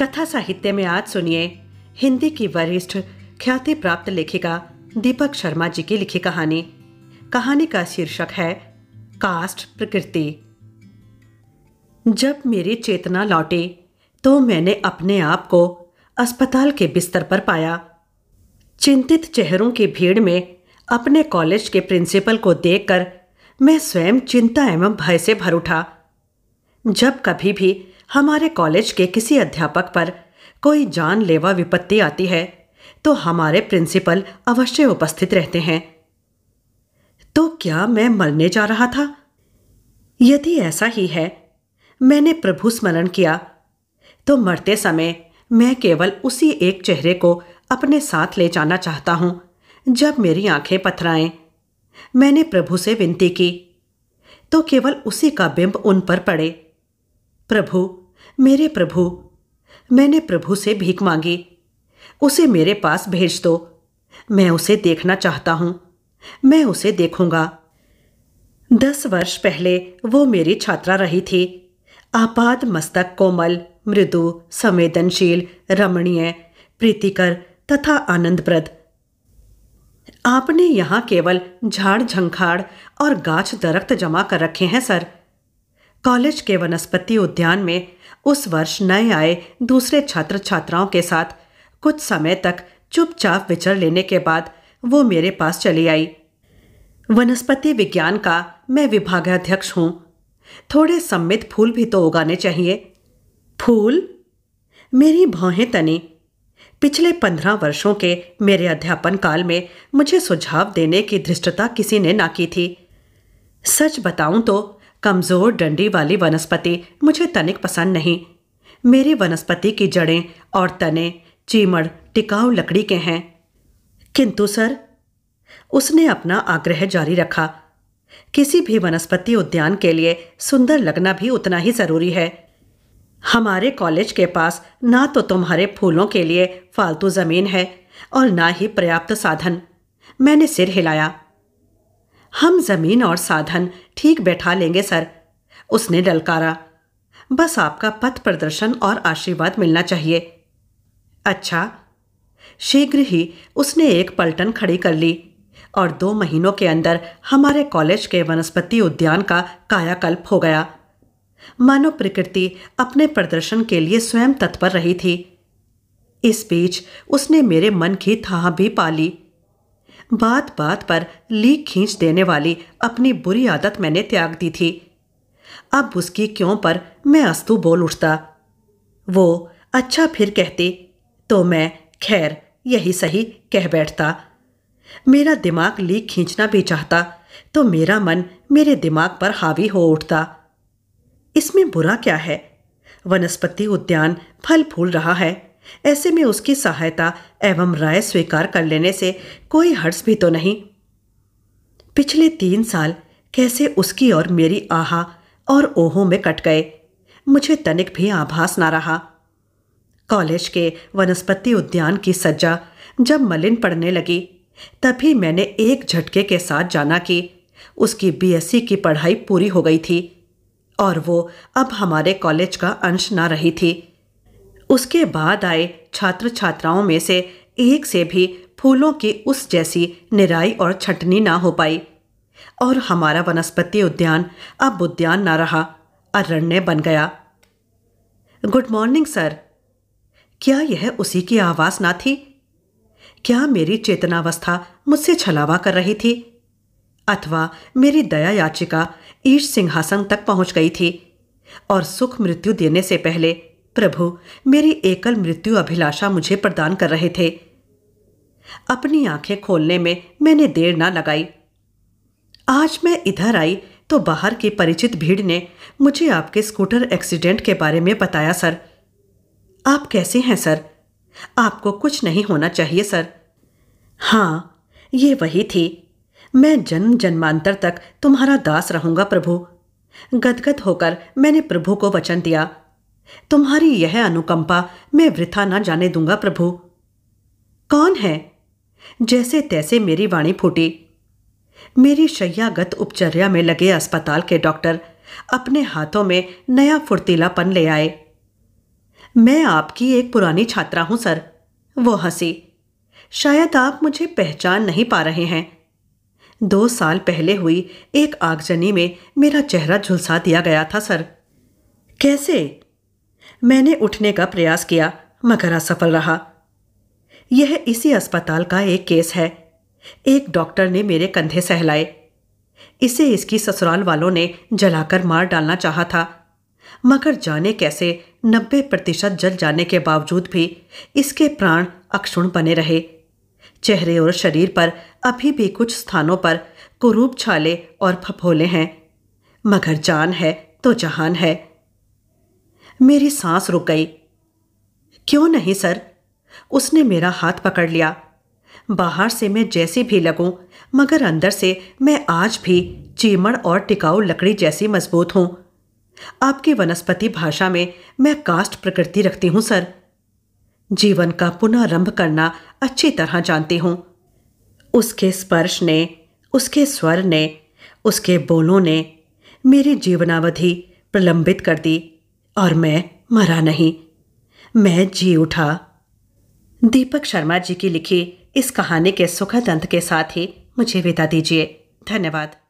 कथा साहित्य में आज सुनिए हिंदी की वरिष्ठ ख्याति प्राप्त लेखिका दीपक शर्मा जी की लिखी कहानी कहानी का शीर्षक है कास्ट प्रकृति जब मेरी चेतना लौटी तो मैंने अपने आप को अस्पताल के बिस्तर पर पाया चिंतित चेहरों की भीड़ में अपने कॉलेज के प्रिंसिपल को देखकर मैं स्वयं चिंता एवं भय से भर उठा जब कभी भी हमारे कॉलेज के किसी अध्यापक पर कोई जानलेवा विपत्ति आती है तो हमारे प्रिंसिपल अवश्य उपस्थित रहते हैं तो क्या मैं मरने जा रहा था यदि ऐसा ही है मैंने प्रभु स्मरण किया तो मरते समय मैं केवल उसी एक चेहरे को अपने साथ ले जाना चाहता हूँ जब मेरी आंखें पथराएं मैंने प्रभु से विनती की तो केवल उसी का बिंब उन पर पड़े प्रभु मेरे प्रभु मैंने प्रभु से भीख मांगी उसे मेरे पास भेज दो मैं उसे देखना चाहता हूं मैं उसे देखूंगा दस वर्ष पहले वो मेरी छात्रा रही थी आपात मस्तक कोमल मृदु संवेदनशील रमणीय प्रीतिकर तथा आनंदप्रद आपने यहां केवल झाड़ झंखाड़ और गाछ दरख्त जमा कर रखे हैं सर कॉलेज के वनस्पति उद्यान में उस वर्ष नए आए दूसरे छात्र छात्राओं के साथ कुछ समय तक चुपचाप विचर लेने के बाद वो मेरे पास चली आई वनस्पति विज्ञान का मैं विभागाध्यक्ष हूँ थोड़े सम्मित फूल भी तो उगाने चाहिए फूल मेरी भौहें तनी पिछले पंद्रह वर्षों के मेरे अध्यापन काल में मुझे सुझाव देने की धृष्टता किसी ने ना की थी सच बताऊं तो कमजोर डंडी वाली वनस्पति मुझे तनिक पसंद नहीं मेरी वनस्पति की जड़ें और तने चीमड़ टिकाऊ लकड़ी के हैं किंतु सर उसने अपना आग्रह जारी रखा किसी भी वनस्पति उद्यान के लिए सुंदर लगना भी उतना ही ज़रूरी है हमारे कॉलेज के पास ना तो तुम्हारे फूलों के लिए फालतू ज़मीन है और ना ही पर्याप्त साधन मैंने सिर हिलाया हम जमीन और साधन ठीक बैठा लेंगे सर उसने डलकारा बस आपका पथ प्रदर्शन और आशीर्वाद मिलना चाहिए अच्छा शीघ्र ही उसने एक पलटन खड़ी कर ली और दो महीनों के अंदर हमारे कॉलेज के वनस्पति उद्यान का कायाकल्प हो गया मानव प्रकृति अपने प्रदर्शन के लिए स्वयं तत्पर रही थी इस बीच उसने मेरे मन की थाह भी पाली बात बात पर लीक खींच देने वाली अपनी बुरी आदत मैंने त्याग दी थी अब उसकी क्यों पर मैं अस्तु बोल उठता वो अच्छा फिर कहती तो मैं खैर यही सही कह बैठता मेरा दिमाग लीक खींचना भी चाहता तो मेरा मन मेरे दिमाग पर हावी हो उठता इसमें बुरा क्या है वनस्पति उद्यान फल फूल रहा है ऐसे में उसकी सहायता एवं राय स्वीकार कर लेने से कोई हर्ष भी तो नहीं पिछले तीन साल कैसे उसकी और मेरी आहा और ओहो में कट गए मुझे तनिक भी आभास ना रहा कॉलेज के वनस्पति उद्यान की सज्जा जब मलिन पड़ने लगी तभी मैंने एक झटके के साथ जाना कि उसकी बीएससी की पढ़ाई पूरी हो गई थी और वो अब हमारे कॉलेज का अंश ना रही थी उसके बाद आए छात्र छात्राओं में से एक से भी फूलों की उस जैसी निराई और छटनी ना हो पाई और हमारा वनस्पति उद्यान अब उद्यान ना रहा अरण्य बन गया गुड मॉर्निंग सर क्या यह उसी की आवाज़ ना थी क्या मेरी चेतनावस्था मुझसे छलावा कर रही थी अथवा मेरी दया याचिका ईश सिंहासन तक पहुंच गई थी और सुख मृत्यु देने से पहले प्रभु मेरी एकल मृत्यु अभिलाषा मुझे प्रदान कर रहे थे अपनी आंखें खोलने में मैंने देर ना लगाई आज मैं इधर आई तो बाहर की परिचित भीड़ ने मुझे आपके स्कूटर एक्सीडेंट के बारे में बताया सर आप कैसे हैं सर आपको कुछ नहीं होना चाहिए सर हाँ ये वही थी मैं जन्म जन्मांतर तक तुम्हारा दास रहूंगा प्रभु गदगद होकर मैंने प्रभु को वचन दिया तुम्हारी यह अनुकंपा मैं वृथा न जाने दूंगा प्रभु कौन है जैसे तैसे मेरी वाणी फूटी मेरी शैयागत उपचर्या में लगे अस्पताल के डॉक्टर अपने हाथों में नया फुर्तीलापन ले आए मैं आपकी एक पुरानी छात्रा हूं सर वो हंसी शायद आप मुझे पहचान नहीं पा रहे हैं दो साल पहले हुई एक आगजनी में मेरा चेहरा झुलसा दिया गया था सर कैसे मैंने उठने का प्रयास किया मगर असफल रहा यह इसी अस्पताल का एक केस है एक डॉक्टर ने मेरे कंधे सहलाए इसे इसकी ससुराल वालों ने जलाकर मार डालना चाहा था मगर जाने कैसे नब्बे प्रतिशत जल जाने के बावजूद भी इसके प्राण अक्षुण बने रहे चेहरे और शरीर पर अभी भी कुछ स्थानों पर कुरूप छाले और फफोले हैं मगर जान है तो जहान है मेरी सांस रुक गई क्यों नहीं सर उसने मेरा हाथ पकड़ लिया बाहर से मैं जैसी भी लगूं मगर अंदर से मैं आज भी चीमड़ और टिकाऊ लकड़ी जैसी मजबूत हूं आपकी वनस्पति भाषा में मैं कास्ट प्रकृति रखती हूं सर जीवन का पुनरंभ करना अच्छी तरह जानती हूं उसके स्पर्श ने उसके स्वर ने उसके बोलों ने मेरी जीवनावधि प्रलंबित कर दी और मैं मरा नहीं मैं जी उठा दीपक शर्मा जी की लिखी इस कहानी के सुखद अंत के साथ ही मुझे विदा दीजिए धन्यवाद